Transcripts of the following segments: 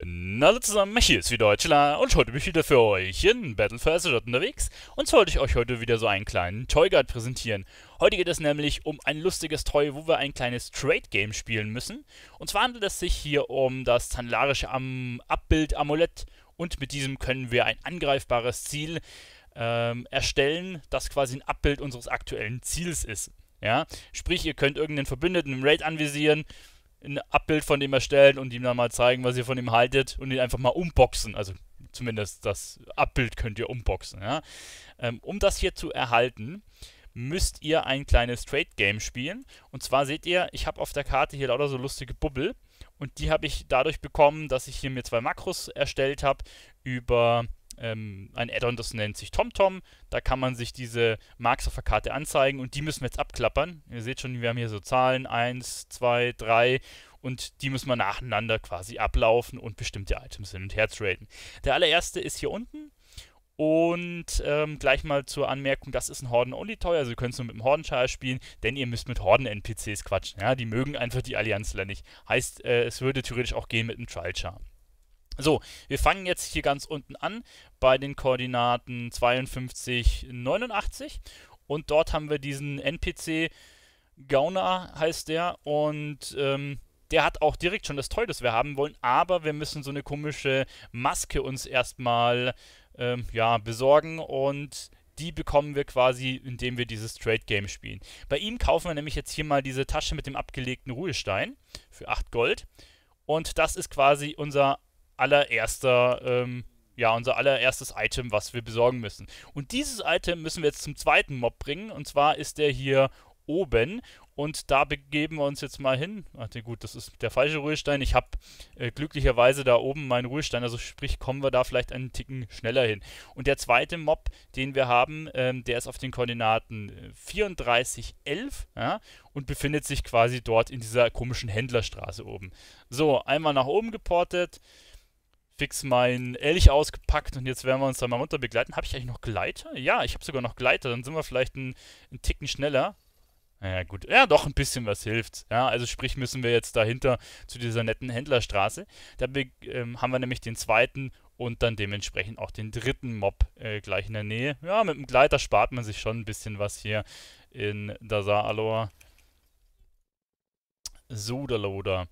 Hallo alle zusammen, hier ist wieder Deutschla und heute bin ich wieder für euch in Battle for Azeroth unterwegs und zwar wollte ich euch heute wieder so einen kleinen Toy Guide präsentieren. Heute geht es nämlich um ein lustiges Toy, wo wir ein kleines Trade Game spielen müssen. Und zwar handelt es sich hier um das Tanlarische Am Abbild Amulett und mit diesem können wir ein angreifbares Ziel ähm, erstellen, das quasi ein Abbild unseres aktuellen Ziels ist. Ja? Sprich, ihr könnt irgendeinen Verbündeten im Raid anvisieren, ein Abbild von dem erstellen und ihm dann mal zeigen, was ihr von ihm haltet und ihn einfach mal umboxen. Also zumindest das Abbild könnt ihr umboxen. Ja? Ähm, um das hier zu erhalten, müsst ihr ein kleines Trade Game spielen. Und zwar seht ihr, ich habe auf der Karte hier lauter so lustige Bubbel. Und die habe ich dadurch bekommen, dass ich hier mir zwei Makros erstellt habe über ähm, ein Addon, das nennt sich TomTom. Da kann man sich diese Marks auf der Karte anzeigen und die müssen wir jetzt abklappern. Ihr seht schon, wir haben hier so Zahlen 1, 2, 3 und die müssen wir nacheinander quasi ablaufen und bestimmte Items hin und her traden. Der allererste ist hier unten. Und ähm, gleich mal zur Anmerkung, das ist ein Horden-Only-Toy, also ihr könnt es nur mit dem Hordenschal spielen, denn ihr müsst mit Horden-NPCs quatschen. Ja, die mögen einfach die Allianzler nicht. Heißt, äh, es würde theoretisch auch gehen mit einem Trial-Char. So, wir fangen jetzt hier ganz unten an bei den Koordinaten 52, 89 und dort haben wir diesen NPC, Gauner heißt der und ähm, der hat auch direkt schon das Toy, das wir haben wollen, aber wir müssen so eine komische Maske uns erstmal ähm, ja, besorgen und die bekommen wir quasi, indem wir dieses Trade Game spielen. Bei ihm kaufen wir nämlich jetzt hier mal diese Tasche mit dem abgelegten Ruhestein für 8 Gold. Und das ist quasi unser allererster, ähm, ja, unser allererstes Item, was wir besorgen müssen. Und dieses Item müssen wir jetzt zum zweiten Mob bringen. Und zwar ist der hier oben. Und da begeben wir uns jetzt mal hin. Warte, gut, das ist der falsche Ruhestein. Ich habe äh, glücklicherweise da oben meinen Ruhestein. Also sprich, kommen wir da vielleicht einen Ticken schneller hin. Und der zweite Mob, den wir haben, ähm, der ist auf den Koordinaten 3411 äh, ja, und befindet sich quasi dort in dieser komischen Händlerstraße oben. So, einmal nach oben geportet fix meinen Elch ausgepackt und jetzt werden wir uns da mal runter begleiten. Habe ich eigentlich noch Gleiter? Ja, ich habe sogar noch Gleiter. Dann sind wir vielleicht einen, einen Ticken schneller. Ja, gut. Ja, doch, ein bisschen was hilft. Ja, also sprich müssen wir jetzt dahinter zu dieser netten Händlerstraße. Da ähm, haben wir nämlich den zweiten und dann dementsprechend auch den dritten Mob äh, gleich in der Nähe. Ja, mit dem Gleiter spart man sich schon ein bisschen was hier in Dasar Aloha. Sudaloda.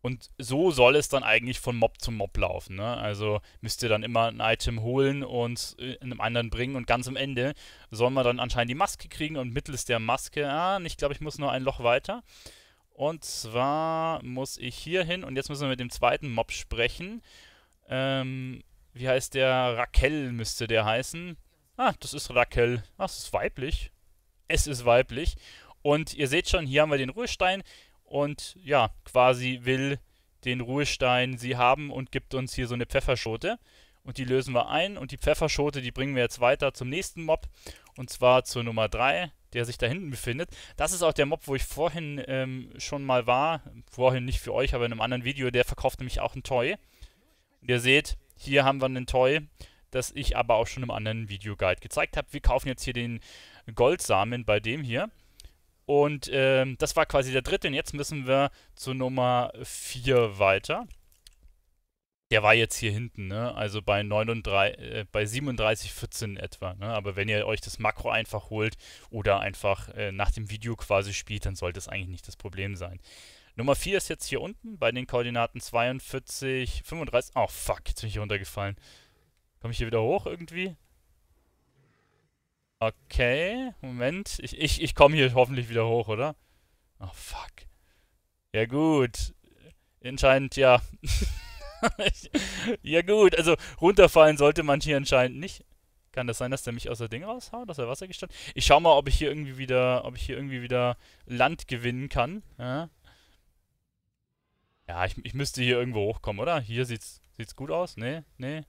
Und so soll es dann eigentlich von Mob zu Mob laufen. Ne? Also müsst ihr dann immer ein Item holen und äh, in einem anderen bringen und ganz am Ende soll man dann anscheinend die Maske kriegen und mittels der Maske, ah, ich glaube, ich muss nur ein Loch weiter. Und zwar muss ich hier hin und jetzt müssen wir mit dem zweiten Mob sprechen. Ähm, wie heißt der? Raquel müsste der heißen. Ah, das ist Raquel. Ah, es ist weiblich. Es ist weiblich. Und ihr seht schon, hier haben wir den Ruhestein und ja, quasi will den Ruhestein sie haben und gibt uns hier so eine Pfefferschote. Und die lösen wir ein und die Pfefferschote, die bringen wir jetzt weiter zum nächsten Mob. Und zwar zur Nummer 3, der sich da hinten befindet. Das ist auch der Mob, wo ich vorhin ähm, schon mal war. Vorhin nicht für euch, aber in einem anderen Video. Der verkauft nämlich auch ein Toy. Und ihr seht, hier haben wir einen Toy, das ich aber auch schon im anderen Video Guide gezeigt habe. Wir kaufen jetzt hier den Goldsamen bei dem hier. Und ähm, das war quasi der dritte. Und jetzt müssen wir zu Nummer 4 weiter. Der war jetzt hier hinten, ne? Also bei, äh, bei 37,14 etwa. Ne? Aber wenn ihr euch das Makro einfach holt oder einfach äh, nach dem Video quasi spielt, dann sollte es eigentlich nicht das Problem sein. Nummer 4 ist jetzt hier unten bei den Koordinaten 42, 35. Oh fuck, jetzt bin ich hier runtergefallen. Komme ich hier wieder hoch irgendwie? Okay, Moment. Ich, ich, ich komme hier hoffentlich wieder hoch, oder? Oh, fuck. Ja gut. Anscheinend ja. ja gut, also runterfallen sollte man hier anscheinend nicht. Kann das sein, dass der mich aus der Ding raushaut, aus der Wassergestalt? Ich schau mal, ob ich hier irgendwie wieder, ob ich hier irgendwie wieder Land gewinnen kann. Ja, ja ich, ich müsste hier irgendwo hochkommen, oder? Hier sieht's, sieht's gut aus. Nee, nee,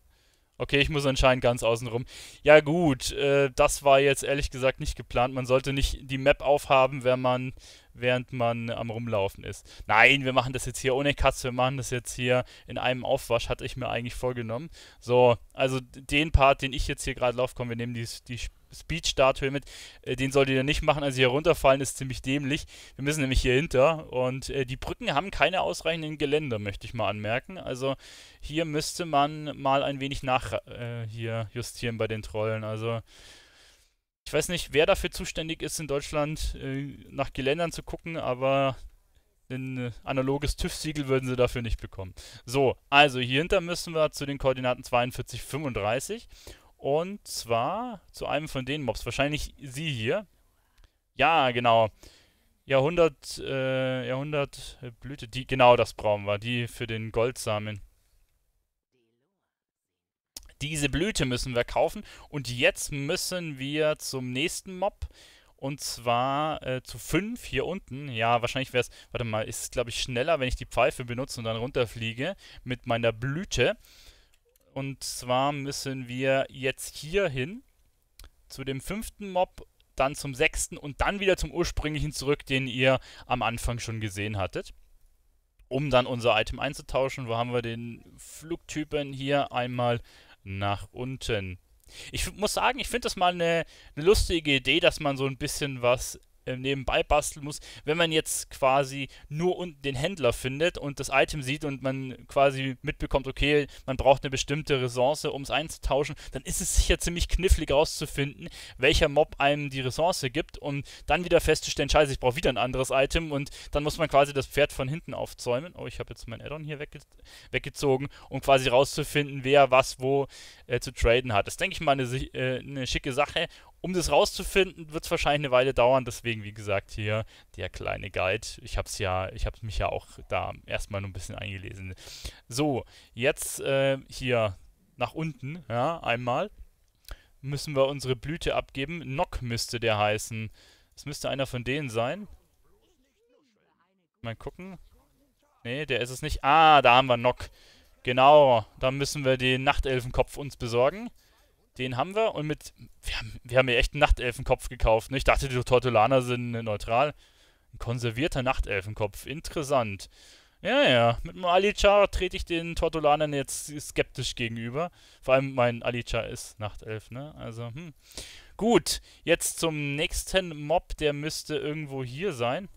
Okay, ich muss anscheinend ganz außen rum. Ja gut, äh, das war jetzt ehrlich gesagt nicht geplant. Man sollte nicht die Map aufhaben, wenn man während man am Rumlaufen ist. Nein, wir machen das jetzt hier ohne Katze, wir machen das jetzt hier in einem Aufwasch, hatte ich mir eigentlich vorgenommen. So, also den Part, den ich jetzt hier gerade laufe, komm, wir nehmen die, die Speed-Statue mit, äh, den solltet ihr nicht machen, also hier runterfallen ist ziemlich dämlich. Wir müssen nämlich hier hinter und äh, die Brücken haben keine ausreichenden Geländer, möchte ich mal anmerken. Also hier müsste man mal ein wenig nach äh, hier justieren bei den Trollen, also ich weiß nicht, wer dafür zuständig ist in Deutschland, äh, nach Geländern zu gucken, aber ein äh, analoges TÜV-Siegel würden sie dafür nicht bekommen. So, also hier hinter müssen wir zu den Koordinaten 42, 35 und zwar zu einem von den Mobs, wahrscheinlich sie hier. Ja, genau. Jahrhundert, äh, Jahrhundert äh, die, genau das brauchen wir, die für den Goldsamen. Diese Blüte müssen wir kaufen. Und jetzt müssen wir zum nächsten Mob. Und zwar äh, zu 5 hier unten. Ja, wahrscheinlich wäre es. Warte mal, ist es, glaube ich, schneller, wenn ich die Pfeife benutze und dann runterfliege mit meiner Blüte. Und zwar müssen wir jetzt hier hin. Zu dem fünften Mob, dann zum sechsten und dann wieder zum ursprünglichen zurück, den ihr am Anfang schon gesehen hattet. Um dann unser Item einzutauschen. Wo haben wir den Flugtypen? Hier einmal nach unten. Ich muss sagen, ich finde das mal eine, eine lustige Idee, dass man so ein bisschen was äh, nebenbei basteln muss. Wenn man jetzt quasi nur unten den Händler findet und das Item sieht und man quasi mitbekommt, okay, man braucht eine bestimmte Ressource, um es einzutauschen, dann ist es sicher ziemlich knifflig rauszufinden, welcher Mob einem die Ressource gibt, und dann wieder festzustellen, scheiße, ich brauche wieder ein anderes Item und dann muss man quasi das Pferd von hinten aufzäumen. Oh, ich habe jetzt mein Addon hier wegge weggezogen, um quasi rauszufinden, wer was wo äh, zu traden hat. Das denke ich mal eine, äh, eine schicke Sache um das rauszufinden, wird es wahrscheinlich eine Weile dauern. Deswegen, wie gesagt, hier der kleine Guide. Ich habe es ja, ich habe mich ja auch da erstmal nur ein bisschen eingelesen. So, jetzt äh, hier nach unten, ja, einmal müssen wir unsere Blüte abgeben. Nock müsste der heißen. Es müsste einer von denen sein. Mal gucken. Ne, der ist es nicht. Ah, da haben wir Nock. Genau, da müssen wir den Nachtelfenkopf uns besorgen. Den haben wir und mit wir haben mir echt einen Nachtelfenkopf gekauft. Ne? Ich dachte, die Tortolaner sind neutral. Ein konservierter Nachtelfenkopf. Interessant. Ja, ja. Mit meinem Alichar trete ich den Tortolanern jetzt skeptisch gegenüber. Vor allem mein Alichar ist Nachtelf, ne? Also, hm. Gut, jetzt zum nächsten Mob. Der müsste irgendwo hier sein.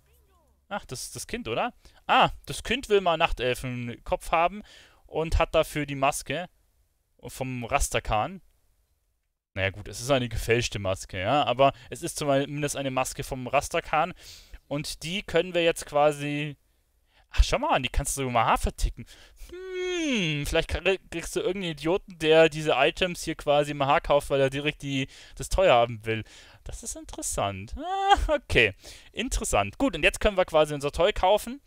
Ach, das ist das Kind, oder? Ah, das Kind will mal Nachtelfenkopf haben und hat dafür die Maske vom Rasterkahn. Naja gut, es ist eine gefälschte Maske, ja, aber es ist zumindest eine Maske vom Rasterkhan und die können wir jetzt quasi... Ach, schau mal an, die kannst du sogar mal Hafer ticken. Hm, vielleicht kriegst du irgendeinen Idioten, der diese Items hier quasi im kauft, weil er direkt die, das teuer haben will. Das ist interessant. Ah, okay, interessant. Gut, und jetzt können wir quasi unser Toy kaufen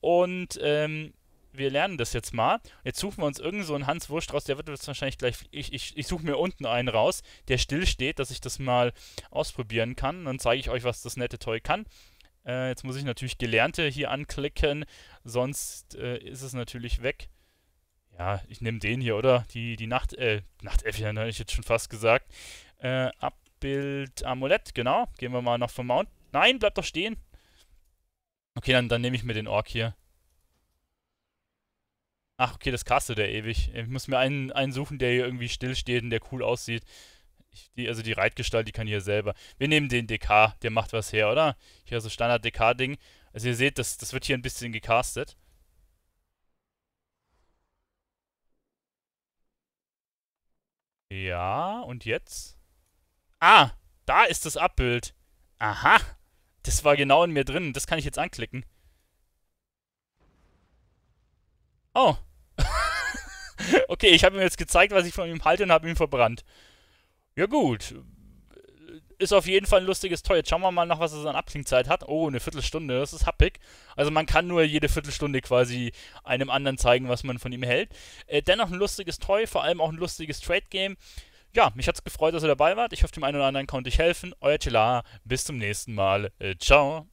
und ähm, wir lernen das jetzt mal. Jetzt suchen wir uns irgend so einen Hans Wurst raus, der wird uns wahrscheinlich gleich. Ich, ich, ich suche mir unten einen raus, der still steht, dass ich das mal ausprobieren kann. Dann zeige ich euch, was das nette Toy kann. Äh, jetzt muss ich natürlich Gelernte hier anklicken, sonst äh, ist es natürlich weg. Ja, ich nehme den hier, oder? Die, die Nacht, äh, Nachtäffchen, habe ich jetzt schon fast gesagt. Äh, Abbild Amulett, genau. Gehen wir mal noch vom Mount. Nein, bleib doch stehen. Okay, dann, dann nehme ich mir den Ork hier ach okay, das castet er ewig. Ich muss mir einen, einen suchen, der hier irgendwie still steht und der cool aussieht. Ich, die, also die Reitgestalt, die kann hier selber. Wir nehmen den DK, der macht was her, oder? Hier so Standard-DK-Ding. Also ihr seht, das, das wird hier ein bisschen gecastet. Ja, und jetzt? Ah, da ist das Abbild. Aha, das war genau in mir drin. Das kann ich jetzt anklicken. Oh, okay, ich habe ihm jetzt gezeigt, was ich von ihm halte und habe ihn verbrannt. Ja gut. Ist auf jeden Fall ein lustiges Toy. Jetzt schauen wir mal noch, was es an Abklingzeit hat. Oh, eine Viertelstunde, das ist happig. Also man kann nur jede Viertelstunde quasi einem anderen zeigen, was man von ihm hält. Äh, dennoch ein lustiges Toy, vor allem auch ein lustiges Trade-Game. Ja, mich hat es gefreut, dass ihr dabei wart. Ich hoffe, dem einen oder anderen konnte ich helfen. Euer Chela, bis zum nächsten Mal. Äh, ciao.